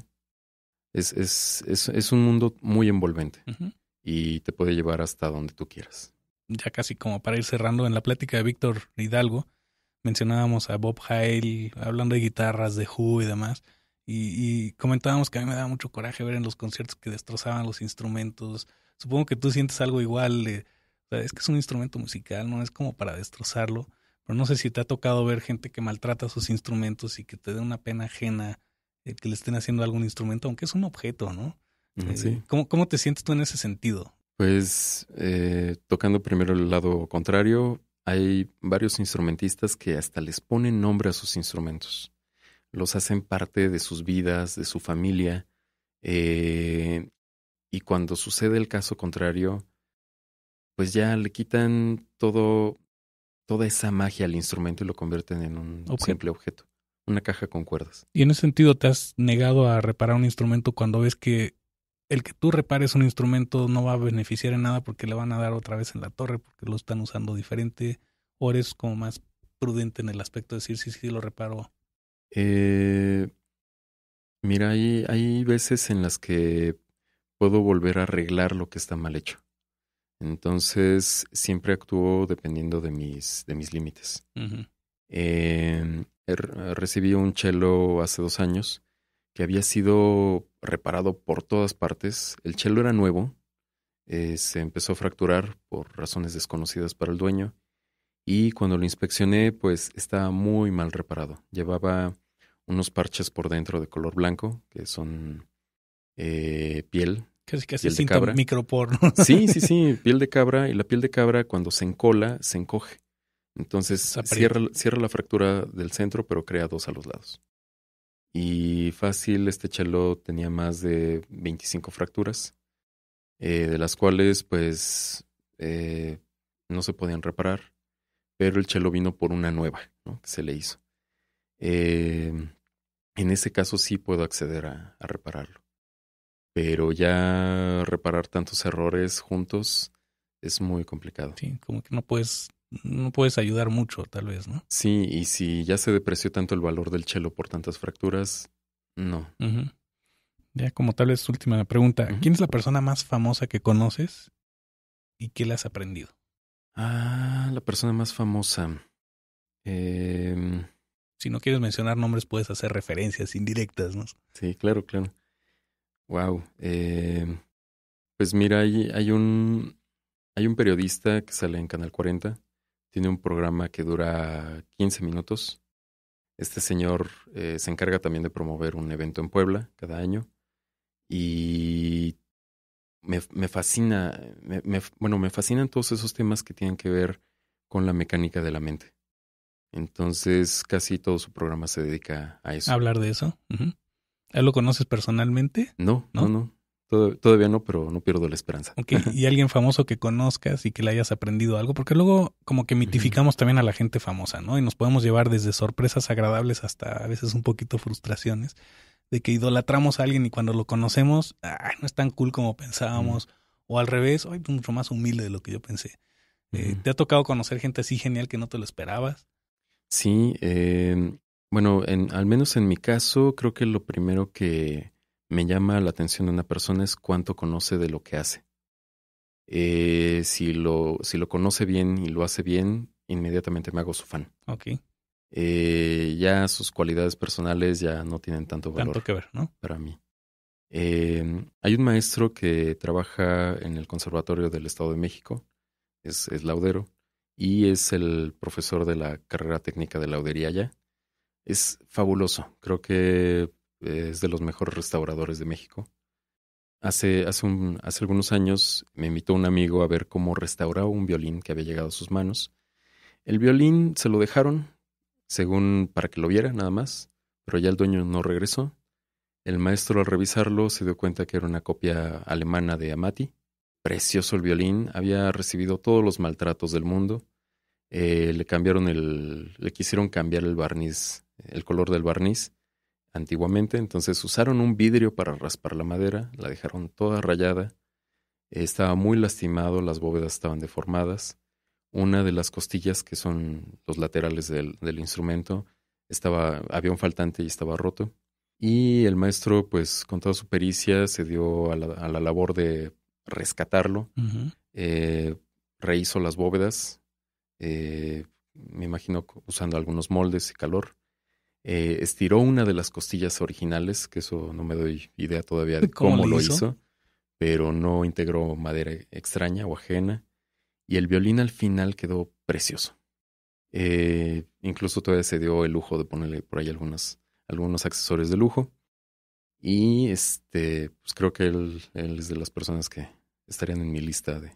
es, es, es, un mundo muy envolvente y te puede llevar hasta donde tú quieras. Ya casi como para ir cerrando en la plática de Víctor Hidalgo, mencionábamos a Bob Hale hablando de guitarras, de Who y demás. Y, comentábamos que a mí me daba mucho coraje ver en los conciertos que destrozaban los instrumentos. Supongo que tú sientes algo igual. Eh, es que es un instrumento musical, no es como para destrozarlo. Pero no sé si te ha tocado ver gente que maltrata sus instrumentos y que te dé una pena ajena eh, que le estén haciendo algún instrumento, aunque es un objeto, ¿no? Este, ¿Cómo, ¿Cómo, te sientes tú en ese sentido? Pues eh, tocando primero el lado contrario, hay varios instrumentistas que hasta les ponen nombre a sus instrumentos. Los hacen parte de sus vidas, de su familia. Eh, y cuando sucede el caso contrario, pues ya le quitan todo, toda esa magia al instrumento y lo convierten en un simple objeto. Una caja con cuerdas. ¿Y en ese sentido te has negado a reparar un instrumento cuando ves que el que tú repares un instrumento no va a beneficiar en nada porque le van a dar otra vez en la torre porque lo están usando diferente? ¿O eres como más prudente en el aspecto de decir sí, sí, lo reparo? Eh, mira, hay, hay veces en las que puedo volver a arreglar lo que está mal hecho. Entonces, siempre actúo dependiendo de mis, de mis límites. eh, eh, recibí un chelo hace dos años que había sido reparado por todas partes. El chelo era nuevo, eh, se empezó a fracturar por razones desconocidas para el dueño y cuando lo inspeccioné pues estaba muy mal reparado. Llevaba unos parches por dentro de color blanco que son eh, piel. casi que cabra. microporno. Sí, sí, sí, piel de cabra y la piel de cabra cuando se encola se encoge. Entonces cierra, cierra, la fractura del centro, pero crea dos a los lados. Y fácil, este chelo tenía más de 25 fracturas, eh, de las cuales pues eh, no se podían reparar, pero el chelo vino por una nueva ¿no? que se le hizo. Em, en ese caso sí puedo acceder a, a repararlo, pero ya reparar tantos errores juntos es muy complicado. Sí, como que no puedes no puedes ayudar mucho, tal vez, ¿no? Sí, y si ya se depreció tanto el valor del chelo por tantas fracturas, no. Ya como tal vez última pregunta, ¿quién es la persona más famosa que conoces y qué le has aprendido? Ah, la persona más famosa. Eh... Si no quieres mencionar nombres, puedes hacer referencias indirectas, ¿no? Sí, claro, claro. Wow. Eh... Em, pues mira, hay, hay un hay un periodista que sale en Canal 40 tiene un programa que dura 15 minutos. Este señor eh, se encarga también de promover un evento en Puebla cada año y me, me fascina, me, bueno, me fascinan todos esos temas que tienen que ver con la mecánica de la mente. Entonces, casi todo su programa se dedica a eso. hablar de eso? ¿Lo conoces personalmente? no, no, no. Todavía no, pero no pierdo la esperanza. y alguien famoso que conozcas y que le hayas aprendido algo, porque luego como que mitificamos también a la gente famosa, ¿no? Y nos podemos llevar desde sorpresas agradables hasta a veces un poquito frustraciones de que idolatramos a alguien y cuando lo conocemos, ah, no es tan cool como pensábamos, o al revés, ay mucho más humilde de lo que yo pensé. Eh, ¿Te ha tocado conocer gente así genial que no te lo esperabas? Sí, em, bueno, en, al menos en mi caso, creo que lo primero que me llama la atención de una persona es cuánto conoce de lo que hace. Eh, si, lo, si lo conoce bien y lo hace bien, inmediatamente me hago su fan. Ok. Eh, ya sus cualidades personales ya no tienen tanto valor. Tanto que ver, ¿no? Para mí. Eh, hay un maestro que trabaja en el Conservatorio del Estado de México, es, es laudero, y es el profesor de la carrera técnica de laudería allá. Es fabuloso. Creo que es de los mejores restauradores de México. Hace, hace, algunos años me invitó un amigo a ver cómo restauraba un violín que había llegado a sus manos. El violín se lo dejaron, según para que lo viera nada más, pero ya el dueño no regresó. El maestro al revisarlo se dio cuenta que era una copia alemana de Amati. Precioso el violín, había recibido todos los maltratos del mundo. Eh, le cambiaron el, le quisieron cambiar el barniz, el color del barniz antiguamente, entonces usaron un vidrio para raspar la madera, la dejaron toda rayada, estaba muy lastimado, las bóvedas estaban deformadas, una de las costillas que son los laterales del, instrumento estaba, había un faltante y estaba roto, y el maestro pues con toda su pericia se dio a la, labor de rescatarlo, eh, rehizo las bóvedas, eh, me imagino usando algunos moldes y calor, eh, estiró una de las costillas originales, que eso no me doy idea todavía de cómo, lo hizo? pero no integró madera extraña o ajena, y el violín al final quedó precioso. Eh, incluso todavía se dio el lujo de ponerle por ahí algunos algunos accesorios de lujo. Y este, pues creo que él, es de las personas que estarían en mi lista de,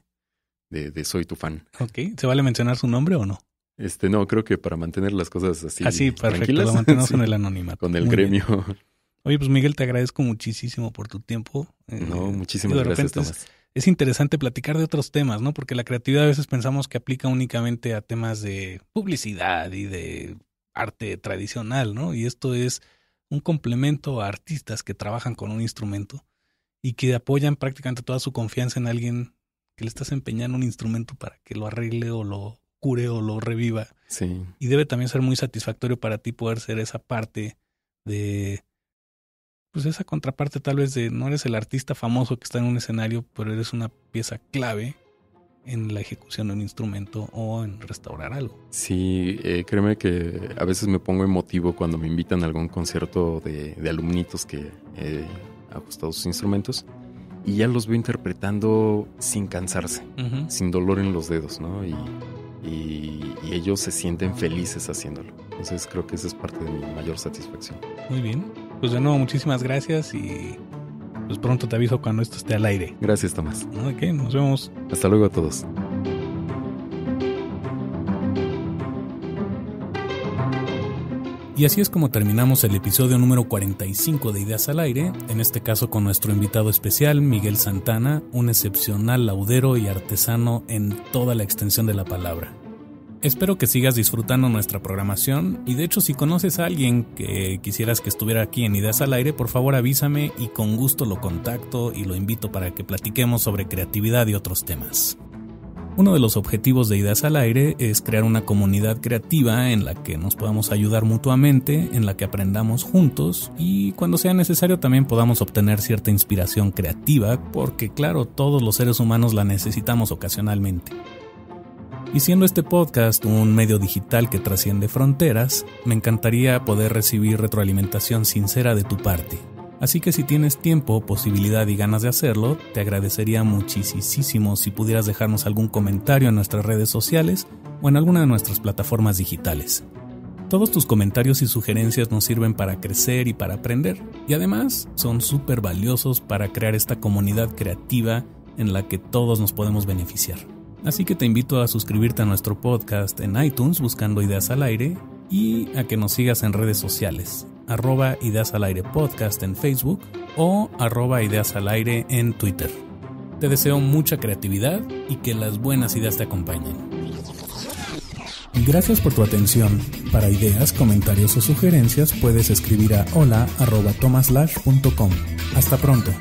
de, de soy tu fan. Ok, ¿se vale mencionar su nombre o no? Este, no, creo que para mantener las cosas así. Así, ah, perfecto, lo mantenemos con el anonimato. Con el gremio. Oye, pues Miguel, te agradezco muchísimo por tu tiempo. Eh, no, eh, muchísimas de gracias, Es, interesante platicar de otros temas, ¿no? Porque la creatividad a veces pensamos que aplica únicamente a temas de publicidad y de arte tradicional, ¿no? Y esto es un complemento a artistas que trabajan con un instrumento y que apoyan prácticamente toda su confianza en alguien que le estás empeñando un instrumento para que lo arregle o lo cure o lo reviva. Sí. Y debe también ser muy satisfactorio para ti poder ser esa parte de, pues esa contraparte tal vez de no eres el artista famoso que está en un escenario, pero eres una pieza clave en la ejecución de un instrumento o en restaurar algo. Sí, eh, créeme que a veces me pongo emotivo cuando me invitan a algún concierto de, de alumnitos que he eh, ajustado sus instrumentos y ya los veo interpretando sin cansarse, sin dolor en los dedos, ¿no? Y y, ellos se sienten felices haciéndolo. Entonces creo que esa es parte de mi mayor satisfacción. Muy bien. Pues de nuevo, muchísimas gracias y pues pronto te aviso cuando esto esté al aire. Gracias, Tomás. Ok, nos vemos. Hasta luego a todos. Y así es como terminamos el episodio número 45 de Ideas al Aire, en este caso con nuestro invitado especial, Miguel Santana, un excepcional laudero y artesano en toda la extensión de la palabra. Espero que sigas disfrutando nuestra programación y de hecho si conoces a alguien que quisieras que estuviera aquí en Ideas al Aire, por favor avísame y con gusto lo contacto y lo invito para que platiquemos sobre creatividad y otros temas. Uno de los objetivos de Ideas al Aire es crear una comunidad creativa en la que nos podamos ayudar mutuamente, en la que aprendamos juntos y cuando sea necesario también podamos obtener cierta inspiración creativa, porque claro, todos los seres humanos la necesitamos ocasionalmente. Y siendo este podcast un medio digital que trasciende fronteras, me encantaría poder recibir retroalimentación sincera de tu parte Así que si tienes tiempo, posibilidad y ganas de hacerlo, te agradecería muchísimo si pudieras dejarnos algún comentario en nuestras redes sociales o en alguna de nuestras plataformas digitales. Todos tus comentarios y sugerencias nos sirven para crecer y para aprender, y además son súper valiosos para crear esta comunidad creativa en la que todos nos podemos beneficiar. Así que te invito a suscribirte a nuestro podcast en iTunes buscando ideas al aire y a que nos sigas en redes sociales arroba Ideas al Aire Podcast en Facebook o arroba Ideas al Aire en Twitter. Te deseo mucha creatividad y que las buenas ideas te acompañen. Gracias por tu atención. Para ideas, comentarios o sugerencias puedes escribir a hola com Hasta pronto.